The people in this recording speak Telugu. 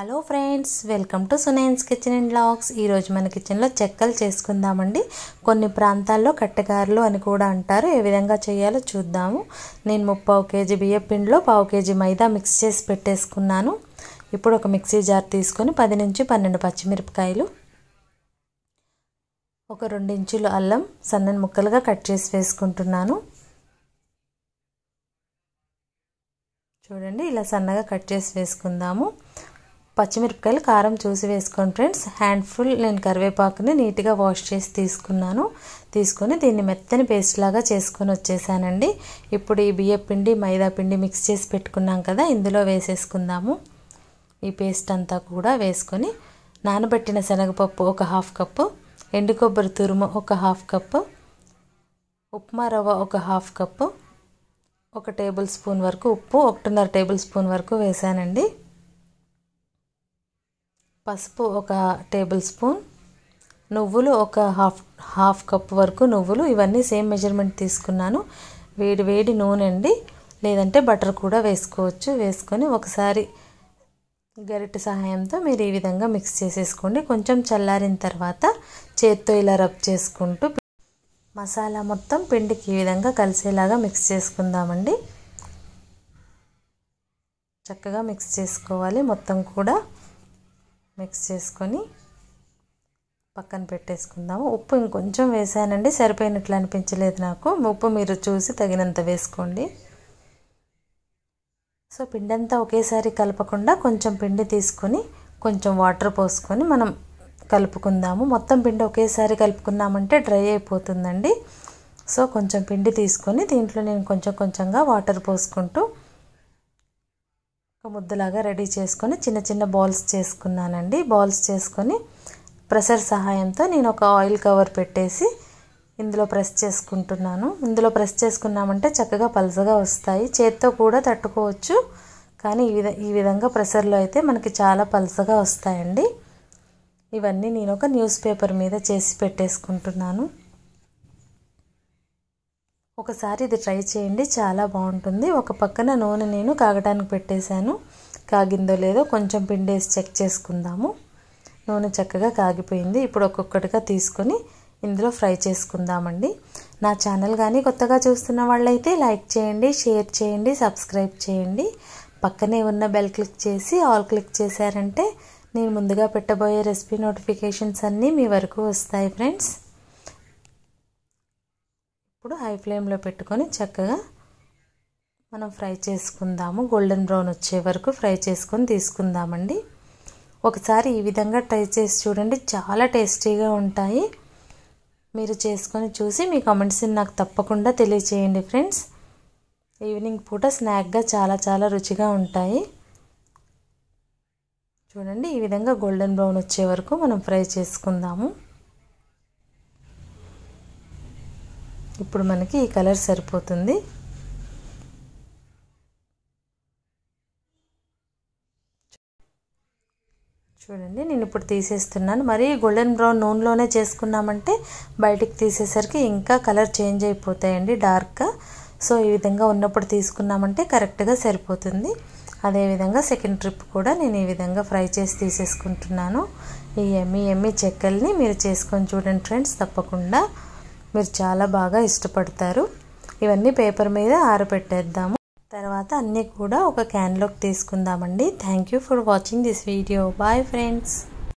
హలో ఫ్రెండ్స్ వెల్కమ్ టు సునైన్స్ కిచెన్ అండ్ బ్లాగ్స్ ఈరోజు మన కిచెన్లో చెక్కలు చేసుకుందామండి కొన్ని ప్రాంతాల్లో కట్టెకారులు అని కూడా అంటారు ఏ విధంగా చేయాలో చూద్దాము నేను ముప్పావు కేజీ బియ్య పిండిలో పావు కేజీ మైదా మిక్స్ చేసి పెట్టేసుకున్నాను ఇప్పుడు ఒక మిక్సీ జార్ తీసుకొని పది నుంచి పన్నెండు పచ్చిమిరపకాయలు ఒక ఇంచులు అల్లం సన్నని ముక్కలుగా కట్ చేసి వేసుకుంటున్నాను చూడండి ఇలా సన్నగా కట్ చేసి వేసుకుందాము పచ్చిమిరపకాయలు కారం చూసి వేసుకోండి ఫ్రెండ్స్ హ్యాండ్ఫుల్ నేను కరివేపాకుని నీట్గా వాష్ చేసి తీసుకున్నాను తీసుకొని దీన్ని మెత్తని పేస్ట్ లాగా చేసుకొని వచ్చేసానండి ఇప్పుడు ఈ బియ్య పిండి మైదా పిండి మిక్స్ చేసి పెట్టుకున్నాం కదా ఇందులో వేసేసుకుందాము ఈ పేస్ట్ అంతా కూడా వేసుకొని నానబెట్టిన శనగపప్పు ఒక హాఫ్ కప్పు ఎండు కొబ్బరి తురుము ఒక హాఫ్ కప్పు ఉప్మా రవ్వ ఒక హాఫ్ కప్పు ఒక టేబుల్ స్పూన్ వరకు ఉప్పు ఒకటిన్నర టేబుల్ స్పూన్ వరకు వేసానండి పసుపు ఒక టేబుల్ స్పూన్ నువ్వులు ఒక హాఫ్ హాఫ్ కప్ వరకు నువ్వులు ఇవన్నీ సేమ్ మెజర్మెంట్ తీసుకున్నాను వేడి వేడి నూనె అండి లేదంటే బటర్ కూడా వేసుకోవచ్చు వేసుకొని ఒకసారి గరిటె సహాయంతో మీరు ఈ విధంగా మిక్స్ చేసేసుకోండి కొంచెం చల్లారిన తర్వాత చేత్తో ఇలా రబ్ చేసుకుంటూ మసాలా మొత్తం పిండికి ఈ విధంగా కలిసేలాగా మిక్స్ చేసుకుందామండి చక్కగా మిక్స్ చేసుకోవాలి మొత్తం కూడా మిక్స్ చేసుకొని పక్కన పెట్టేసుకుందాము ఉప్పు ఇంకొంచెం వేసానండి సరిపోయినట్లు అనిపించలేదు నాకు ఉప్పు మీరు చూసి తగినంత వేసుకోండి సో పిండి అంతా ఒకేసారి కలపకుండా కొంచెం పిండి తీసుకొని కొంచెం వాటర్ పోసుకొని మనం కలుపుకుందాము మొత్తం పిండి ఒకేసారి కలుపుకున్నామంటే డ్రై అయిపోతుందండి సో కొంచెం పిండి తీసుకొని దీంట్లో నేను కొంచెం కొంచెంగా వాటర్ పోసుకుంటూ ఒక ముద్దలాగా రెడీ చేసుకొని చిన్న చిన్న బాల్స్ చేసుకున్నానండి బాల్స్ చేసుకొని ప్రెషర్ సహాయంతో నేను ఒక ఆయిల్ కవర్ పెట్టేసి ఇందులో ప్రెస్ చేసుకుంటున్నాను ఇందులో ప్రెస్ చేసుకున్నామంటే చక్కగా పలసగా వస్తాయి చేత్తో కూడా తట్టుకోవచ్చు కానీ ఈ విధ ఈ విధంగా ప్రెషర్లో అయితే మనకి చాలా పలసగా వస్తాయండి ఇవన్నీ నేను ఒక న్యూస్ పేపర్ మీద చేసి పెట్టేసుకుంటున్నాను ఒకసారి ఇది ట్రై చేయండి చాలా బాగుంటుంది ఒక పక్కన నూనె నేను కాగటానికి పెట్టేశాను కాగిందో లేదో కొంచెం పిండేసి చెక్ చేసుకుందాము నూనె చక్కగా కాగిపోయింది ఇప్పుడు ఒక్కొక్కటిగా తీసుకొని ఇందులో ఫ్రై చేసుకుందామండి నా ఛానల్ కానీ కొత్తగా చూస్తున్న వాళ్ళైతే లైక్ చేయండి షేర్ చేయండి సబ్స్క్రైబ్ చేయండి పక్కనే ఉన్న బెల్ క్లిక్ చేసి ఆల్ క్లిక్ చేశారంటే నేను ముందుగా పెట్టబోయే రెసిపీ నోటిఫికేషన్స్ అన్నీ మీ వరకు వస్తాయి ఫ్రెండ్స్ ఇప్పుడు హై ఫ్లేమ్లో పెట్టుకొని చక్కగా మనం ఫ్రై చేసుకుందాము గోల్డెన్ బ్రౌన్ వచ్చే వరకు ఫ్రై చేసుకొని తీసుకుందామండి ఒకసారి ఈ విధంగా ట్రై చేసి చూడండి చాలా టేస్టీగా ఉంటాయి మీరు చేసుకొని చూసి మీ కామెంట్స్ని నాకు తప్పకుండా తెలియచేయండి ఫ్రెండ్స్ ఈవినింగ్ పూట స్నాక్గా చాలా చాలా రుచిగా ఉంటాయి చూడండి ఈ విధంగా గోల్డెన్ బ్రౌన్ వచ్చే వరకు మనం ఫ్రై చేసుకుందాము ఇప్పుడు మనకి ఈ కలర్ సరిపోతుంది చూడండి నేను ఇప్పుడు తీసేస్తున్నాను మరీ గోల్డెన్ బ్రౌన్ నూనెలోనే చేసుకున్నామంటే బయటికి తీసేసరికి ఇంకా కలర్ చేంజ్ అయిపోతాయండి డార్క్గా సో ఈ విధంగా ఉన్నప్పుడు తీసుకున్నామంటే కరెక్ట్గా సరిపోతుంది అదేవిధంగా సెకండ్ ట్రిప్ కూడా నేను ఈ విధంగా ఫ్రై చేసి తీసేసుకుంటున్నాను ఈ ఎమ్మి ఎమ్మి చెక్కల్ని మీరు చేసుకొని చూడండి ఫ్రెండ్స్ తప్పకుండా మీరు చాలా బాగా ఇష్టపడతారు ఇవన్నీ పేపర్ మీద ఆరబెట్టేద్దాము తర్వాత అన్నీ కూడా ఒక క్యాన్లోకి తీసుకుందామండి thank you for watching this video bye friends